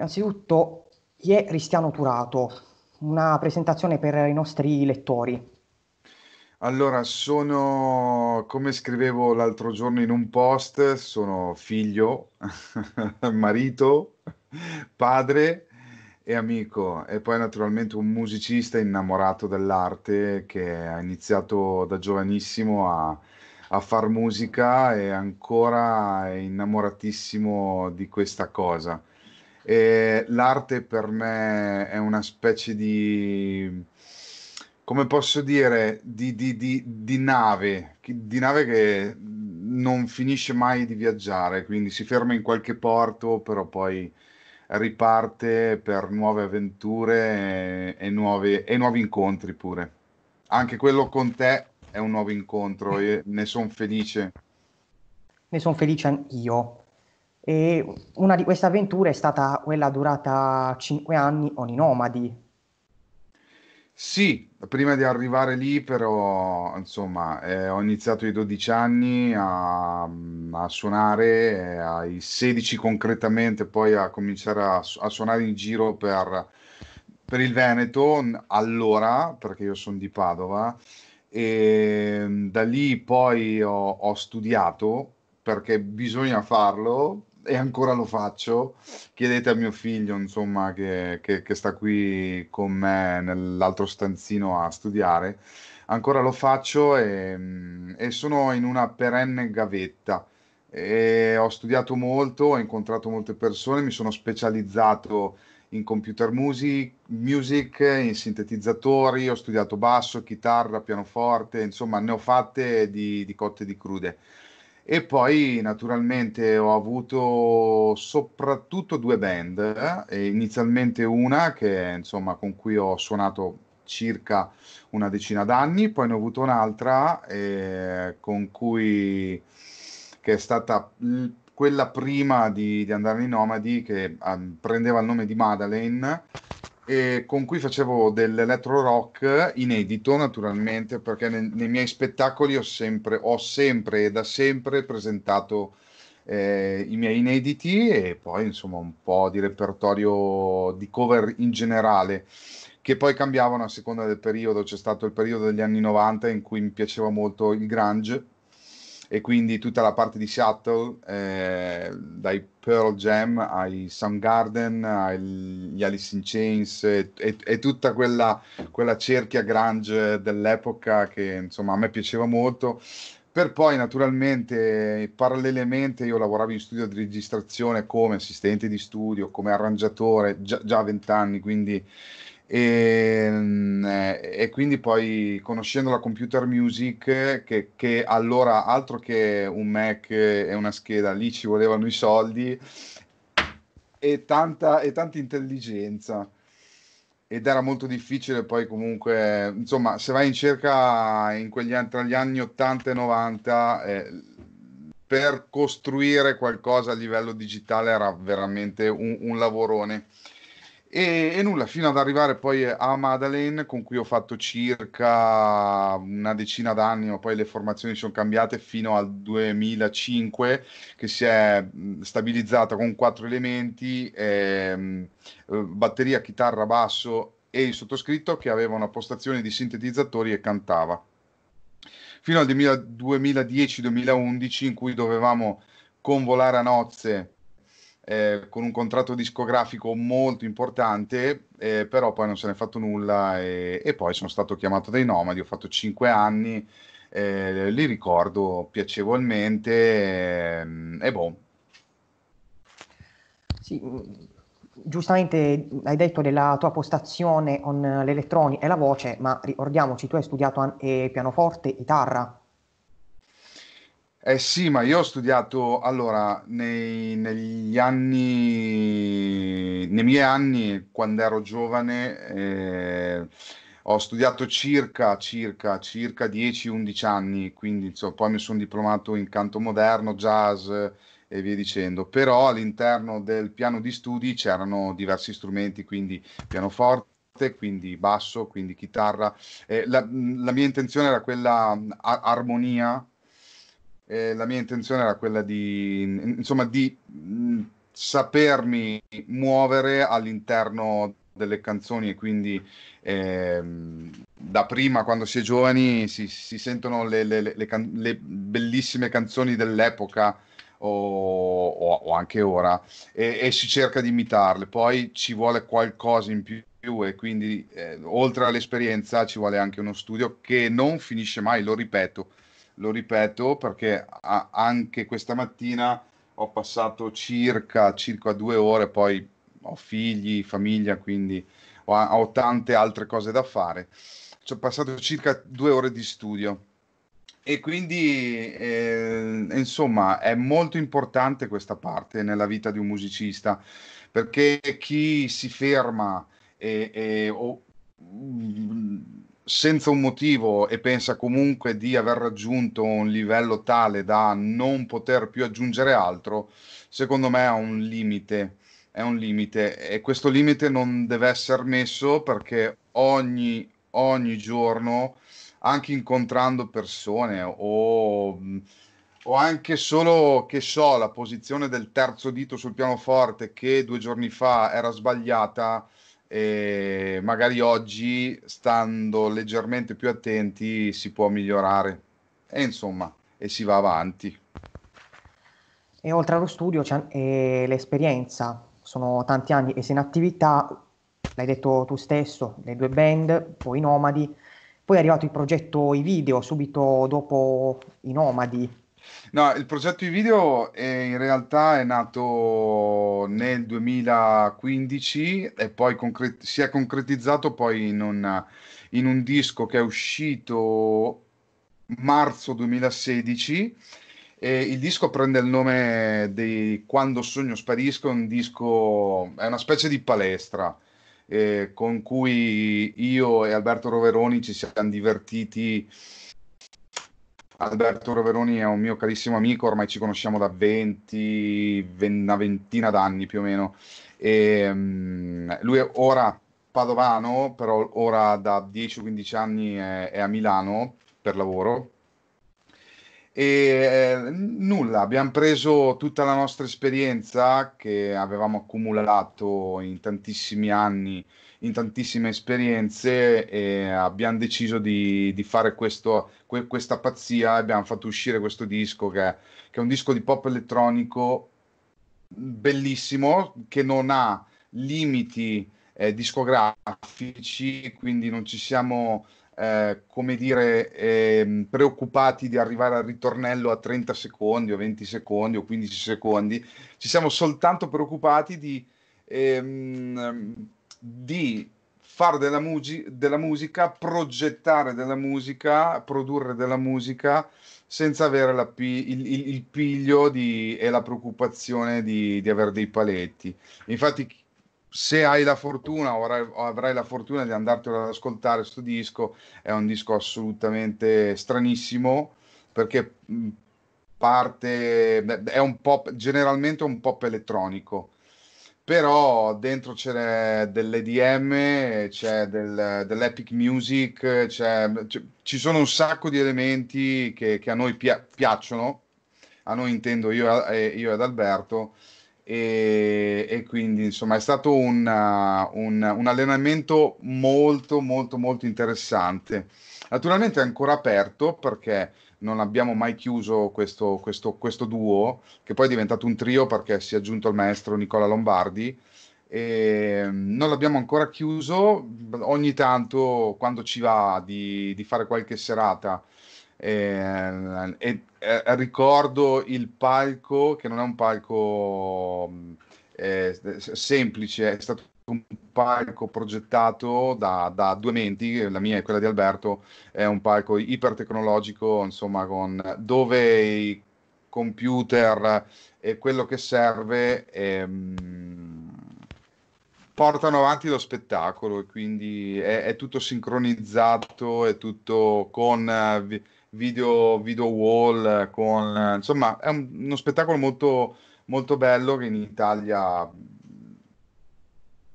Innanzitutto, chi è Cristiano Turato? Una presentazione per i nostri lettori. Allora, sono, come scrivevo l'altro giorno in un post, sono figlio, marito, padre e amico e poi naturalmente un musicista innamorato dell'arte che ha iniziato da giovanissimo a, a far musica e ancora è innamoratissimo di questa cosa. E l'arte per me è una specie di, come posso dire, di, di, di, di nave, di nave che non finisce mai di viaggiare, quindi si ferma in qualche porto, però poi riparte per nuove avventure e, e, nuove, e nuovi incontri pure. Anche quello con te è un nuovo incontro e ne sono felice. Ne sono felice anch'io. E una di queste avventure è stata quella durata 5 anni con i nomadi. Sì, prima di arrivare lì però, insomma, eh, ho iniziato ai 12 anni a, mm, a suonare, eh, ai 16 concretamente, poi a cominciare a, a suonare in giro per, per il Veneto, allora, perché io sono di Padova, e mm, da lì poi ho, ho studiato perché bisogna farlo e ancora lo faccio, chiedete a mio figlio, insomma, che, che, che sta qui con me nell'altro stanzino a studiare, ancora lo faccio e, e sono in una perenne gavetta. E ho studiato molto, ho incontrato molte persone, mi sono specializzato in computer music, music, in sintetizzatori, ho studiato basso, chitarra, pianoforte, insomma ne ho fatte di, di cotte e di crude. E poi naturalmente ho avuto soprattutto due band, eh? inizialmente una che insomma con cui ho suonato circa una decina d'anni, poi ne ho avuto un'altra eh, con cui che è stata l- quella prima di, di andare nei Nomadi che um, prendeva il nome di Madeleine eh, con cui facevo dell'elettro rock inedito naturalmente perché ne, nei miei spettacoli ho sempre, ho sempre e da sempre presentato eh, i miei inediti e poi insomma un po' di repertorio di cover in generale che poi cambiavano a seconda del periodo, c'è stato il periodo degli anni 90 in cui mi piaceva molto il grunge e quindi tutta la parte di Seattle, eh, dai Pearl Jam ai Soundgarden, agli Alice in Chains e, e, e tutta quella, quella, cerchia grunge dell'epoca che insomma a me piaceva molto. Per poi naturalmente parallelamente io lavoravo in studio di registrazione come assistente di studio, come arrangiatore già a vent'anni, quindi e, ehm, eh, e, quindi poi conoscendo la computer music che, che, allora altro che un Mac e una scheda lì ci volevano i soldi e tanta, e tanta intelligenza ed era molto difficile poi comunque insomma se vai in cerca in quegli, tra gli anni 80 e 90 eh, per costruire qualcosa a livello digitale era veramente un, un lavorone e, e, nulla, fino ad arrivare poi a Madeleine, con cui ho fatto circa una decina d'anni, ma poi le formazioni sono cambiate fino al 2005, che si è stabilizzata con quattro elementi, ehm, eh, batteria, chitarra, basso e il sottoscritto che aveva una postazione di sintetizzatori e cantava. Fino al 2010-2011, in cui dovevamo convolare a nozze eh, con un contratto discografico molto importante, eh, però poi non se ne è fatto nulla e, e, poi sono stato chiamato dai Nomadi, ho fatto cinque anni, eh, li ricordo piacevolmente ehm, e boh. Sì, mm, giustamente hai detto della tua postazione con eh, l'elettronica e la voce, ma ricordiamoci, tu hai studiato an- eh, pianoforte, chitarra, eh sì, ma io ho studiato, allora, nei, negli anni, nei miei anni, quando ero giovane, eh, ho studiato circa, circa, circa 10-11 anni, quindi insomma, poi mi sono diplomato in canto moderno, jazz e via dicendo, però all'interno del piano di studi c'erano diversi strumenti, quindi pianoforte, quindi basso, quindi chitarra. Eh, la, la, mia intenzione era quella mm, a- armonia, eh, la mia intenzione era quella di, insomma, di mh, mm, sapermi muovere all'interno delle canzoni e quindi ehm, da prima quando si è giovani si, si sentono le, le, le, can- le, bellissime canzoni dell'epoca o, o, o anche ora e, e, si cerca di imitarle poi ci vuole qualcosa in più e quindi eh, oltre all'esperienza ci vuole anche uno studio che non finisce mai, lo ripeto, lo ripeto perché a- anche questa mattina ho passato circa, circa, due ore, poi ho figli, famiglia, quindi ho, ho tante altre cose da fare. Ci ho passato circa due ore di studio e quindi eh, insomma è molto importante questa parte nella vita di un musicista perché chi si ferma e, e o, senza un motivo e pensa comunque di aver raggiunto un livello tale da non poter più aggiungere altro, secondo me ha un limite, è un limite e questo limite non deve essere messo perché ogni, ogni giorno, anche incontrando persone o, o anche solo che so la posizione del terzo dito sul pianoforte che due giorni fa era sbagliata, e magari oggi stando leggermente più attenti si può migliorare e insomma e si va avanti e oltre allo studio c'è eh, l'esperienza sono tanti anni e sei in attività l'hai detto tu stesso le due band poi i nomadi poi è arrivato il progetto i video subito dopo i nomadi No, il progetto di video è, in realtà è nato nel 2015 e poi concret- si è concretizzato poi in un, in un disco che è uscito marzo 2016 e il disco prende il nome di Quando sogno sparisco, un disco, è una specie di palestra eh, con cui io e Alberto Roveroni ci siamo divertiti Alberto Roveroni è un mio carissimo amico, ormai ci conosciamo da 20, una ventina d'anni più o meno. E, um, lui è ora padovano, però ora da 10-15 anni è, è a Milano per lavoro e eh, nulla, abbiamo preso tutta la nostra esperienza che avevamo accumulato in tantissimi anni, in tantissime esperienze e abbiamo deciso di, di fare questo, que- questa pazzia e abbiamo fatto uscire questo disco che è, che è un disco di pop elettronico bellissimo che non ha limiti eh, discografici, quindi non ci siamo eh, come dire, eh, preoccupati di arrivare al ritornello a 30 secondi o 20 secondi o 15 secondi, ci siamo soltanto preoccupati di, ehm, di fare della, mugi- della musica, progettare della musica, produrre della musica senza avere la, il, il, il, piglio di, e la preoccupazione di, di avere dei paletti. Infatti se hai la fortuna o avrai, la fortuna di andartelo ad ascoltare questo disco, è un disco assolutamente stranissimo perché parte è un pop generalmente un pop elettronico però dentro c'è dell'EDM, c'è del, dell'epic music, c'è, c'è, ci sono un sacco di elementi che, che a noi pia- piacciono, a noi intendo io, io ed Alberto, e, e, quindi insomma è stato un, un, un, allenamento molto molto molto interessante naturalmente è ancora aperto perché non abbiamo mai chiuso questo, questo, questo duo che poi è diventato un trio perché si è aggiunto il maestro Nicola Lombardi e mm, non l'abbiamo ancora chiuso ogni tanto quando ci va di, di fare qualche serata Ehm, e, e, eh, e, ricordo il palco, che non è un palco mm, eh, semplice, è stato un palco progettato da, da, due menti, la mia e quella di Alberto, è un palco ipertecnologico, insomma, con, dove i computer e quello che serve ehm, portano avanti lo spettacolo e quindi è, è tutto sincronizzato, è tutto con... Eh, video, video wall, con, insomma è un, uno spettacolo molto, molto bello che in Italia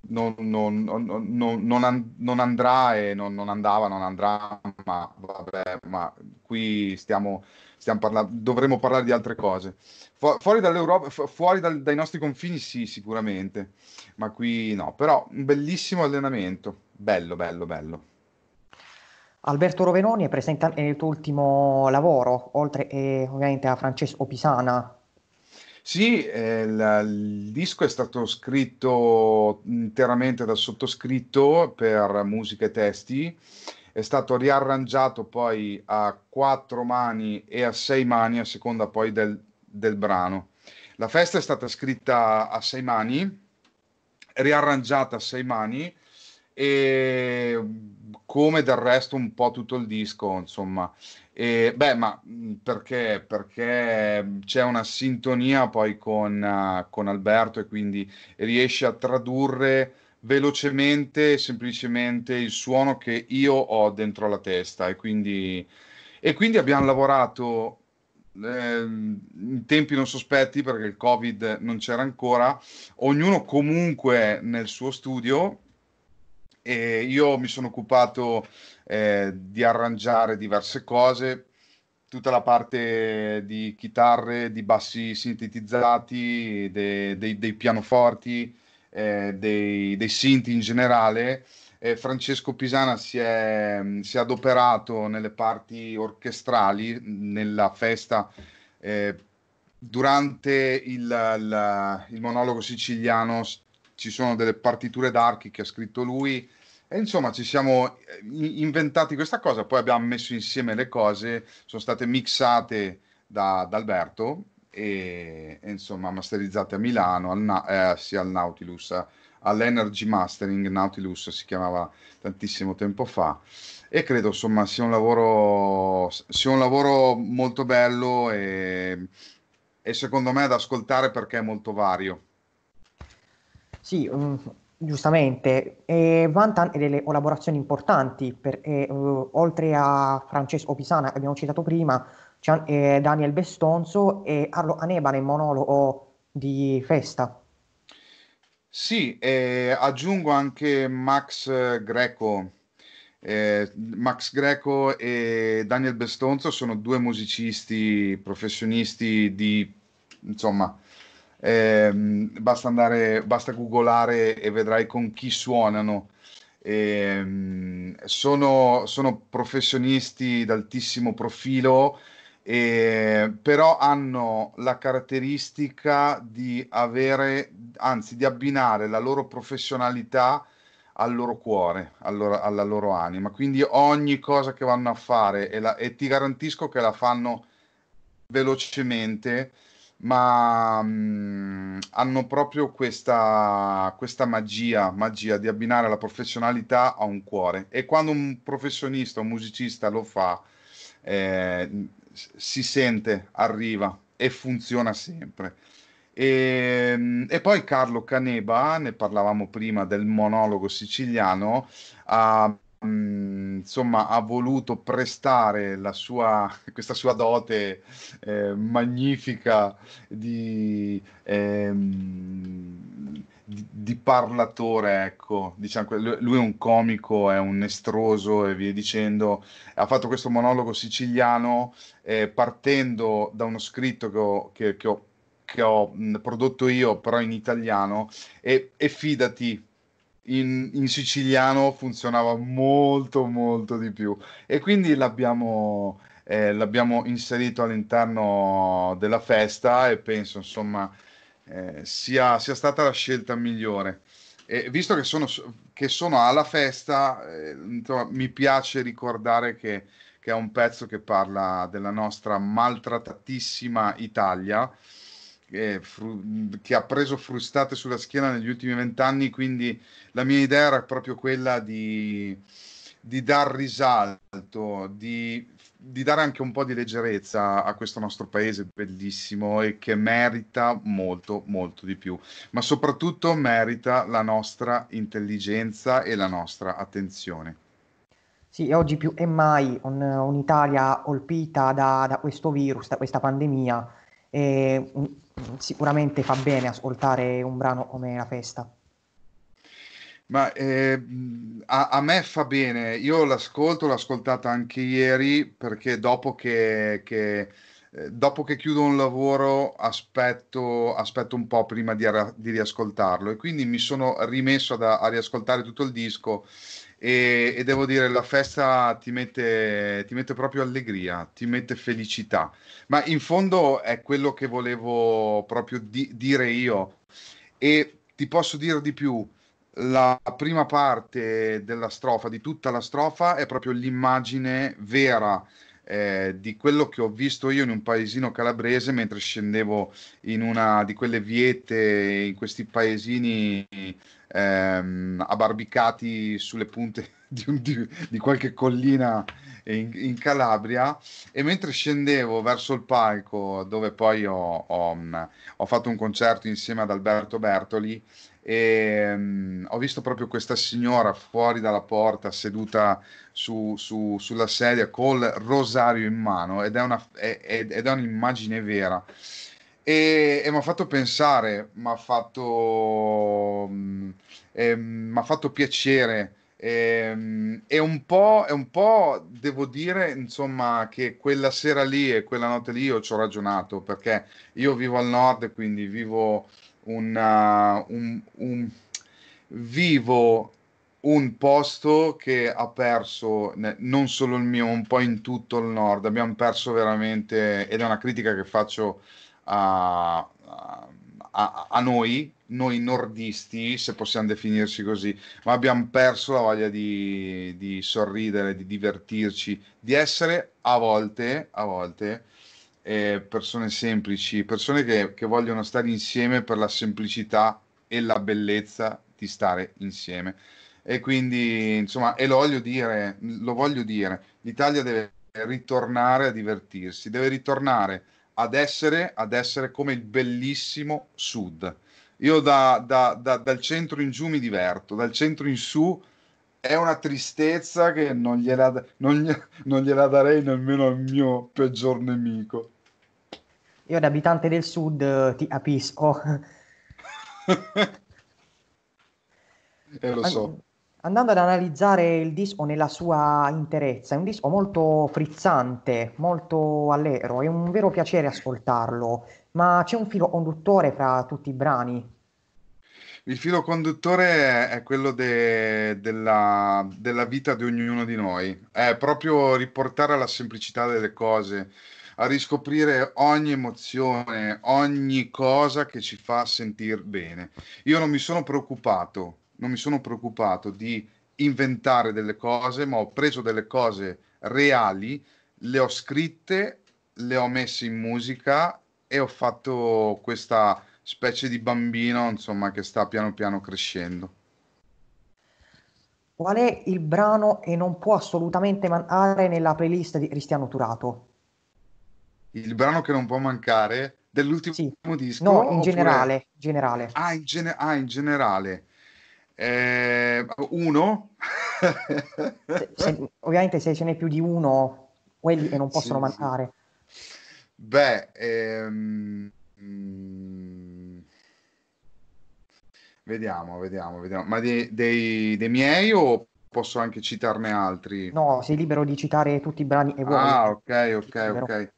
non, non, non, non, andrà e non, andava, non andrà, ma vabbè, ma qui stiamo, stiamo parlando, dovremmo parlare di altre cose. Fu- fuori dall'Europa, fu- fuori dal, dai nostri confini sì, sicuramente, ma qui no, però un bellissimo allenamento, bello, bello, bello. Alberto Rovenoni è presente nel tuo ultimo lavoro, oltre eh, ovviamente a Francesco Pisana. Sì, eh, il disco è stato scritto interamente da sottoscritto per musica e testi, è stato riarrangiato poi a quattro mani e a sei mani a seconda poi del, del brano. La festa è stata scritta a sei mani, riarrangiata a sei mani e come del resto un po' tutto il disco, insomma. E, beh, ma mm, perché? Perché mm, c'è una sintonia poi con, uh, con Alberto e quindi riesce a tradurre velocemente e semplicemente il suono che io ho dentro la testa e quindi, e quindi abbiamo lavorato eh, in tempi non sospetti perché il covid non c'era ancora ognuno comunque nel suo studio e io mi sono occupato eh, di arrangiare diverse cose, tutta la parte di chitarre, di bassi sintetizzati, dei, dei, dei pianoforti, eh, dei, dei sinti in generale. Eh, Francesco Pisana si è, si è, adoperato nelle parti orchestrali nella festa eh, durante il, il, il, monologo siciliano ci sono delle partiture d'archi che ha scritto lui. E insomma ci siamo eh, inventati questa cosa, poi abbiamo messo insieme le cose, sono state mixate da, da Alberto e, e, insomma masterizzate a Milano, al, eh, sia al Nautilus, all'Energy Mastering, Nautilus si chiamava tantissimo tempo fa e credo insomma sia un lavoro, sia un lavoro molto bello e, e secondo me è da ascoltare perché è molto vario. Sì, um, giustamente, e vanta delle collaborazioni importanti, per, eh, uh, oltre a Francesco Pisana che abbiamo citato prima, c'è eh, Daniel Bestonzo e Arlo Anebane, monologo di Festa. Sì, eh, aggiungo anche Max Greco. Eh, Max Greco e Daniel Bestonzo sono due musicisti professionisti di, insomma, eh, basta, andare, basta googolare e vedrai con chi suonano. Eh, sono, sono, professionisti d'altissimo profilo, eh, però hanno la caratteristica di avere, anzi di abbinare la loro professionalità al loro cuore, al loro, alla loro anima. Quindi ogni cosa che vanno a fare, e, la, e ti garantisco che la fanno velocemente, ma mh, mm, hanno proprio questa, questa magia, magia di abbinare la professionalità a un cuore. E quando un professionista, un musicista lo fa, eh, si sente, arriva e funziona sempre. E, mm, e, poi Carlo Caneba, ne parlavamo prima del monologo siciliano, ha insomma, ha voluto prestare sua, questa sua dote eh, magnifica di, ehm, di, di, parlatore, ecco, diciamo, lui è un comico, è un estroso e via dicendo, ha fatto questo monologo siciliano eh, partendo da uno scritto che ho, che, che ho che ho prodotto io, però in italiano, e, e, fidati, in, in, siciliano funzionava molto molto di più e quindi l'abbiamo, eh, l'abbiamo inserito all'interno della festa e penso insomma eh, sia, sia, stata la scelta migliore. E visto che sono, che sono alla festa, eh, mi piace ricordare che, che, è un pezzo che parla della nostra maltrattatissima Italia che, fru- che ha preso frustate sulla schiena negli ultimi vent'anni, quindi la mia idea era proprio quella di, di dar risalto, di, di dare anche un po' di leggerezza a questo nostro paese bellissimo e che merita molto, molto di più, ma soprattutto merita la nostra intelligenza e la nostra attenzione. Sì, oggi più che mai un, un'Italia colpita da, da, questo virus, da questa pandemia, e mm, sicuramente fa bene ascoltare un brano come La Festa. Ma eh, a, a, me fa bene, io l'ascolto, l'ho ascoltata anche ieri perché dopo che, che, eh, dopo che chiudo un lavoro aspetto, aspetto un po' prima di, di, riascoltarlo e quindi mi sono rimesso ad, a riascoltare tutto il disco e, e, devo dire la festa ti mette, ti mette, proprio allegria, ti mette felicità, ma in fondo è quello che volevo proprio di, dire io e ti posso dire di più, la prima parte della strofa, di tutta la strofa, è proprio l'immagine vera eh, di quello che ho visto io in un paesino calabrese mentre scendevo in una di quelle viete, in questi paesini ehm, abbarbicati sulle punte di, un, di, di qualche collina in, in, Calabria e mentre scendevo verso il palco dove poi ho, ho, ho fatto un concerto insieme ad Alberto Bertoli e um, ho visto proprio questa signora fuori dalla porta seduta su, su, sulla sedia col rosario in mano ed è, una, è, è, ed è un'immagine vera e, e mi ha fatto pensare mi ha fatto, um, eh, fatto, piacere e, ehm, e un, po', un po', devo dire, insomma, che quella sera lì e quella notte lì io ci ho ragionato perché io vivo al nord, quindi vivo una, uh, un, un vivo un posto che ha perso non solo il mio, un po' in tutto il nord. Abbiamo perso veramente, ed è una critica che faccio a, a, a noi, noi nordisti, se possiamo definirci così, ma abbiamo perso la voglia di, di sorridere, di divertirci, di essere a volte, a volte eh, persone semplici, persone che, che vogliono stare insieme per la semplicità e la bellezza di stare insieme. E quindi, insomma, e lo voglio dire, lo voglio dire, l'Italia deve ritornare a divertirsi, deve ritornare ad essere, ad essere come il bellissimo sud. Io da, da, da, dal centro in giù mi diverto, dal centro in su è una tristezza che non gliela, non, non gliela darei nemmeno al mio peggior nemico. Io da abitante del sud eh, ti capisco. eh, lo so. Andando ad analizzare il disco nella sua interezza, è un disco molto frizzante, molto allero, è un vero piacere ascoltarlo, ma c'è un filo conduttore fra tutti i brani. Il filo conduttore è quello de- della-, della vita di ognuno di noi, è proprio riportare alla semplicità delle cose a riscoprire ogni emozione, ogni cosa che ci fa sentire bene. Io non mi sono preoccupato, non mi sono preoccupato di inventare delle cose, ma ho preso delle cose reali, le ho scritte, le ho messe in musica e ho fatto questa specie di bambino, insomma, che sta piano piano crescendo. Qual è il brano e non può assolutamente mancare nella playlist di Cristiano Turato? il brano che non può mancare dell'ultimo sì. disco? No, in oppure... generale, generale. Ah, in, gene... ah, in generale. Eh, uno? se, se, ovviamente se ce n'è più di uno, quelli che non possono sì, mancare. Sì. Beh, ehm... Mm, vediamo, vediamo, vediamo. Ma dei, dei, dei miei o posso anche citarne altri? No, sei libero di citare tutti i brani che vuoi. Ah, ok, ok, ok.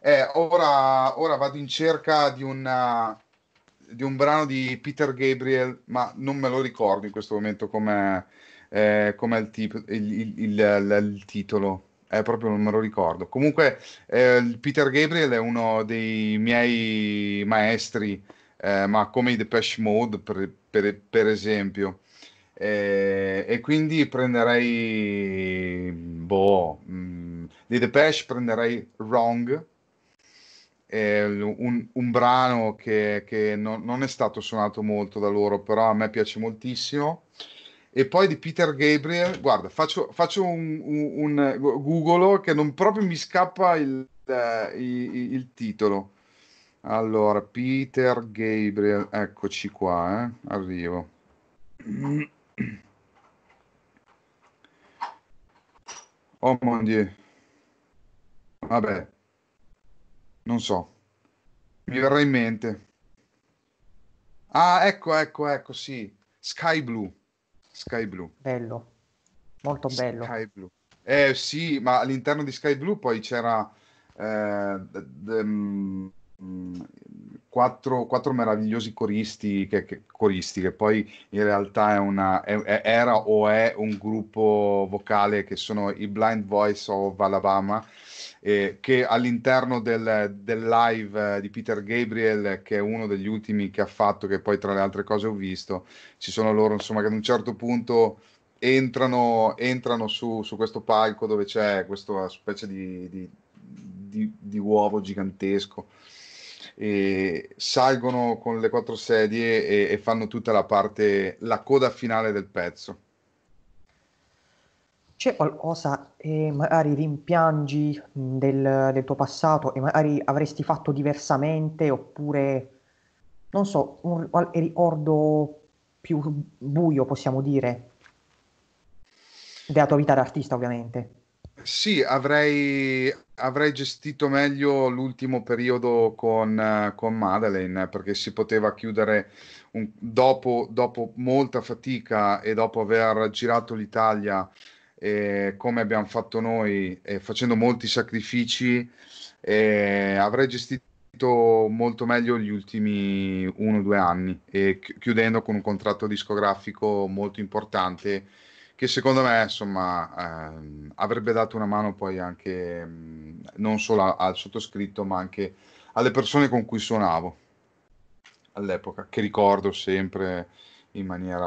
Eh, ora, ora, vado in cerca di, una, eh, di, un brano di Peter Gabriel, ma non me lo ricordo in questo momento come eh, il, tip- il, il, il, titolo. Eh, proprio non me lo ricordo. Comunque, eh, Peter Gabriel è uno dei miei maestri, eh, ma come i Depeche Mode, per, per, per esempio. Eh, e quindi prenderei boh, mh, mm, di Depeche prenderei Wrong Ehm, un, un, brano che, che non, non, è stato suonato molto da loro, però a me piace moltissimo. E poi di Peter Gabriel, guarda, faccio, faccio un, un, un Google che non proprio mi scappa il, eh, il, il, titolo. Allora, Peter Gabriel, eccoci qua, eh? arrivo. Oh mon dieu. Vabbè, non so, mi verrà in mente. Ah, ecco, ecco, ecco, sì. Sky Blue. Sky Blue. Bello, molto bello. Sky Blue. Eh sì, ma all'interno di Sky Blue poi c'era... Eh, d- d- d- mm, mm, quattro, quattro meravigliosi coristi che, che, coristi che, poi in realtà è una, è, era o è un gruppo vocale che sono i Blind Voice of Alabama. Eh, che all'interno del, del live eh, di Peter Gabriel, che è uno degli ultimi che ha fatto, che poi tra le altre cose ho visto, ci sono loro insomma che ad un certo punto entrano, entrano su, su questo palco dove c'è questa specie di, di, di, di uovo gigantesco e salgono con le quattro sedie e, e fanno tutta la parte, la coda finale del pezzo. C'è qualcosa che eh, magari rimpiangi mm, del, del, tuo passato e magari avresti fatto diversamente oppure, non so, un, un ricordo più buio, possiamo dire, della tua vita d'artista ovviamente? Sì, avrei, avrei gestito meglio l'ultimo periodo con, con Madeleine perché si poteva chiudere un, dopo, dopo molta fatica e dopo aver girato l'Italia eh, come abbiamo fatto noi eh, facendo molti sacrifici eh, avrei gestito molto meglio gli ultimi uno o due anni e chiudendo con un contratto discografico molto importante che secondo me insomma, ehm, avrebbe dato una mano poi anche ehm, non solo al sottoscritto ma anche alle persone con cui suonavo all'epoca, che ricordo sempre in maniera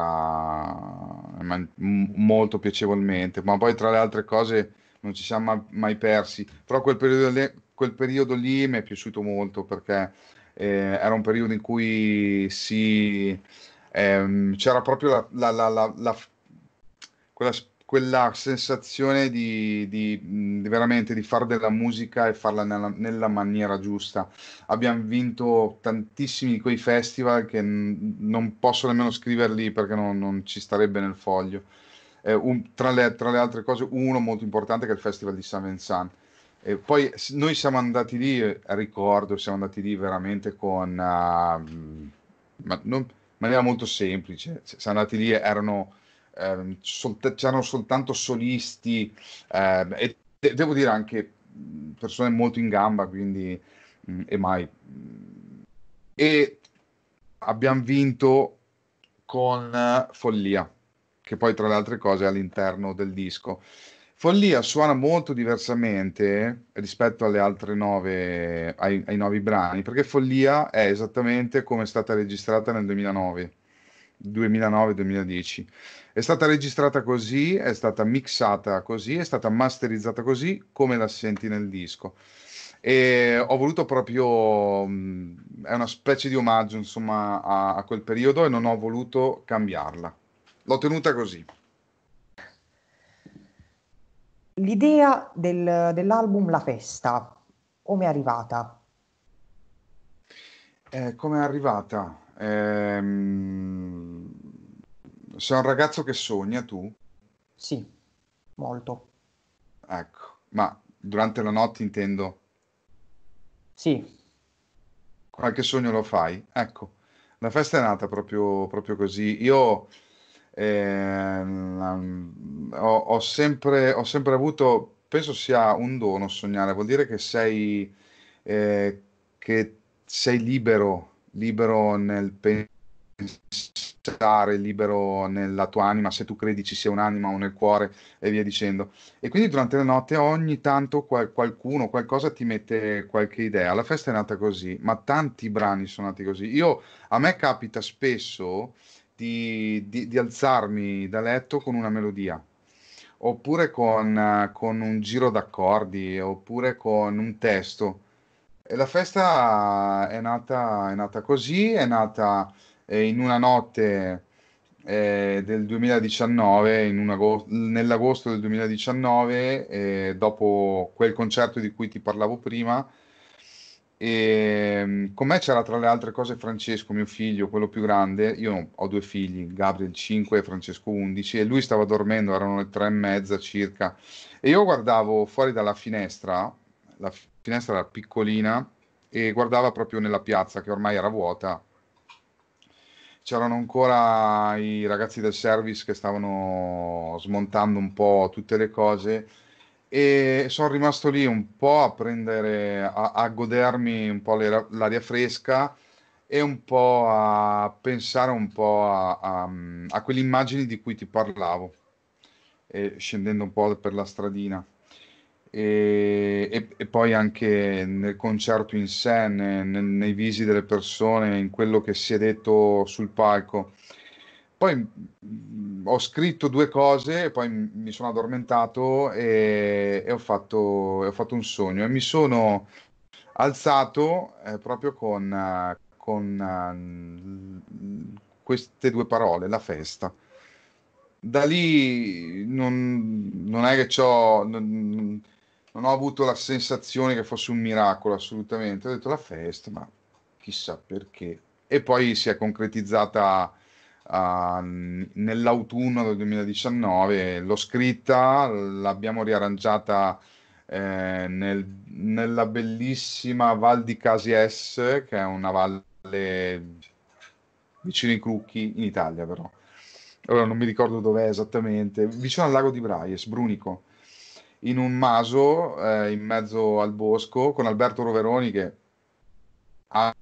man- molto piacevolmente, ma poi tra le altre cose non ci siamo mai, persi, però quel periodo, lì, quel periodo lì mi è piaciuto molto perché eh, era un periodo in cui si, ehm, c'era proprio la, la, la, quella, quella sensazione di, di, di, veramente di fare della musica e farla nella, nella, maniera giusta. Abbiamo vinto tantissimi di quei festival che n- non posso nemmeno scriverli perché non, non ci starebbe nel foglio. Eh, un, tra, le, tra, le, altre cose, uno molto importante che è il Festival di San Vincent. E poi noi siamo andati lì, eh, ricordo, siamo andati lì veramente con... Uh, ma non, in maniera molto semplice. Siamo andati lì, erano ehm, solt- c'erano soltanto solisti ehm, e de- devo dire anche mhmm, persone molto in gamba, quindi mh, mhmm, e mai. Mhmm, e abbiamo vinto con Follia, che poi tra le altre cose è all'interno del disco. Follia suona molto diversamente rispetto alle altre nove, ai, ai nuovi brani, perché Follia è esattamente come è stata registrata nel 2009, 2009-2010. È stata registrata così, è stata mixata così, è stata masterizzata così come la senti nel disco. E ho voluto proprio, mm, è una specie di omaggio insomma a, a quel periodo e non ho voluto cambiarla. L'ho tenuta così. L'idea del, dell'album La festa, come è arrivata? Eh, come è arrivata? Ehm sei un ragazzo che sogna tu? Sì, molto. Ecco, ma durante la notte intendo? Sì. Qualche sogno lo fai? Ecco, la festa è nata proprio, proprio così. Io eh, ho, ho, sempre, ho sempre avuto, penso sia un dono sognare, vuol dire che sei, eh, che sei libero, libero nel pensare pensare libero nella tua anima, se tu credi ci sia un'anima o nel cuore e via dicendo. E quindi durante la notte ogni tanto qual- qualcuno, qualcosa ti mette qualche idea. La festa è nata così, ma tanti brani sono nati così. Io, a me capita spesso di, di, di alzarmi da letto con una melodia oppure con, con, un giro d'accordi, oppure con un testo. E la festa è nata, è nata così, è nata eh, in una notte eh, del 2019, agosto, nell'agosto del 2019, eh, dopo quel concerto di cui ti parlavo prima. E, ehm, con me c'era tra le altre cose Francesco, mio figlio, quello più grande. Io ho due figli, Gabriel 5 e Francesco 11, e lui stava dormendo, erano le tre e mezza circa. E io guardavo fuori dalla finestra, la finestra era piccolina, e guardava proprio nella piazza che ormai era vuota c'erano ancora i ragazzi del service che stavano smontando un po' tutte le cose e sono rimasto lì un po' a prendere, a, a godermi un po' le, l'aria fresca e un po' a pensare un po' a, a, a quelle immagini di cui ti parlavo, e scendendo un po' per la stradina e, e, e poi anche nel concerto in sé, ne, ne, nei visi delle persone, in quello che si è detto sul palco. Poi mh, mm, ho scritto due cose, poi mi sono addormentato e, e ho, fatto, ho, fatto, un sogno e mi sono alzato eh, proprio con, eh, con uh, queste due parole, la festa da lì non, non, è che ho non ho avuto la sensazione che fosse un miracolo assolutamente. Ho detto la festa, ma chissà perché. E poi si è concretizzata uh, nell'autunno del 2019. L'ho scritta, l'abbiamo riarrangiata eh, nel, nella bellissima Val di Casi S, che è una valle vicino ai Crucchi, in Italia però. Ora non mi ricordo dov'è esattamente, vicino al lago di Braies, Brunico in un maso eh, in mezzo al bosco con Alberto Roveroni che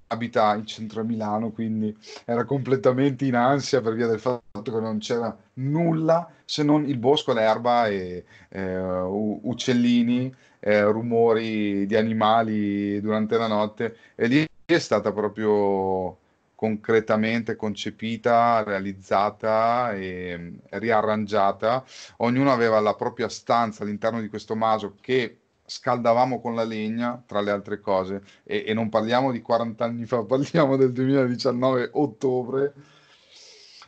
abita in centro a Milano, quindi era completamente in ansia per via del fatto che non c'era nulla se non il bosco, l'erba e eh, uccellini, eh, rumori di animali durante la notte e lì è stata proprio concretamente concepita, realizzata e mm, riarrangiata. Ognuno aveva la propria stanza all'interno di questo maso che scaldavamo con la legna, tra le altre cose, e, e non parliamo di 40 anni fa, parliamo del 2019 ottobre.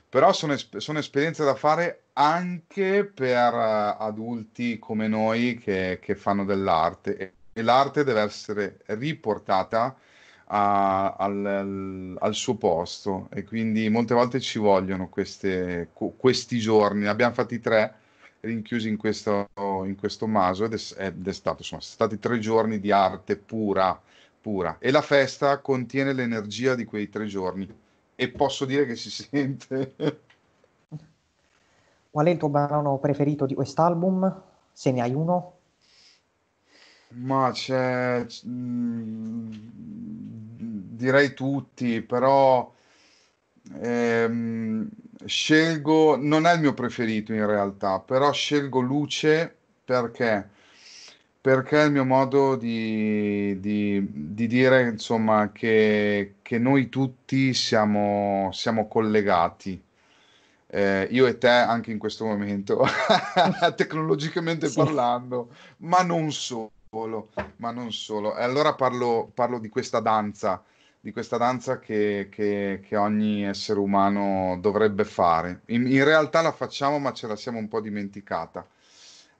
Però sono, sono esperienze da fare anche per eh, adulti come noi che, che fanno dell'arte e l'arte deve essere riportata a, al, al, suo posto e quindi molte volte ci vogliono queste, questi giorni, ne abbiamo fatti tre rinchiusi in questo, in questo maso ed è, ed è stato, insomma, sono stati tre giorni di arte pura, pura e la festa contiene l'energia di quei tre giorni e posso dire che si sente. Qual è il tuo brano preferito di quest'album? Se ne hai uno? Ma c'è, mm, direi tutti, però ehm, scelgo, non è il mio preferito in realtà, però scelgo Luce perché, perché è il mio modo di, di, di dire insomma che, che, noi tutti siamo, siamo collegati. Eh, io e te anche in questo momento, tecnologicamente sì. parlando, ma non solo solo, ma non solo. E allora parlo, parlo di questa danza, di questa danza che, che, che ogni essere umano dovrebbe fare. In, in, realtà la facciamo, ma ce la siamo un po' dimenticata.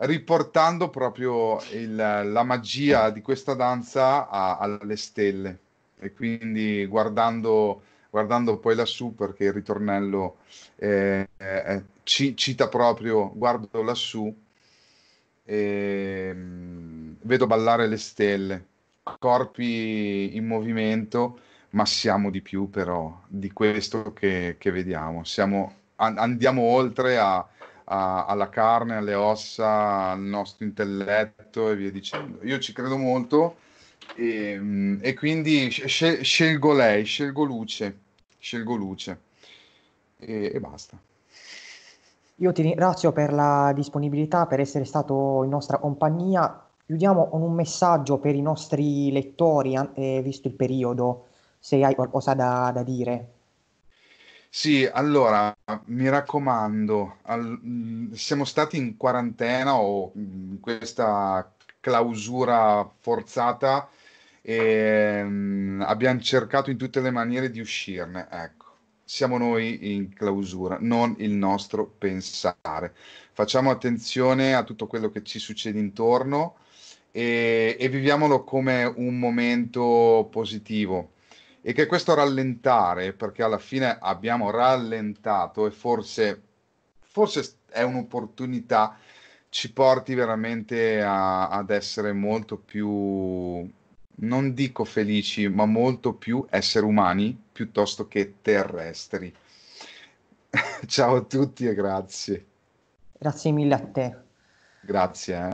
Riportando proprio il, la magia di questa danza a, alle stelle e quindi guardando guardando poi lassù perché il ritornello eh, eh, ci, cita proprio guardo lassù e, ehm, vedo ballare le stelle, corpi in movimento, ma siamo di più però di questo che, che vediamo. Siamo, andiamo oltre a, a, alla carne, alle ossa, al nostro intelletto e via dicendo. Io ci credo molto e, ehm, e quindi scelgo lei, scelgo luce, scelgo luce e, e basta. Io ti ringrazio per la disponibilità, per essere stato in nostra compagnia. Chiudiamo con un messaggio per i nostri lettori, eh, visto il periodo, se hai qualcosa da, da dire. Sì, allora mi raccomando, al, siamo stati in quarantena o in questa clausura forzata e ehm, mh, abbiamo cercato in tutte le maniere di uscirne. Ecco siamo noi in clausura, non il nostro pensare. Facciamo attenzione a tutto quello che ci succede intorno e, e viviamolo come un momento positivo. E che questo rallentare, perché alla fine abbiamo rallentato e forse, forse è un'opportunità, ci porti veramente a, ad essere molto più non dico felici, ma molto più esseri umani piuttosto che terrestri. Ciao a tutti e grazie. Grazie mille a te. Grazie. Eh.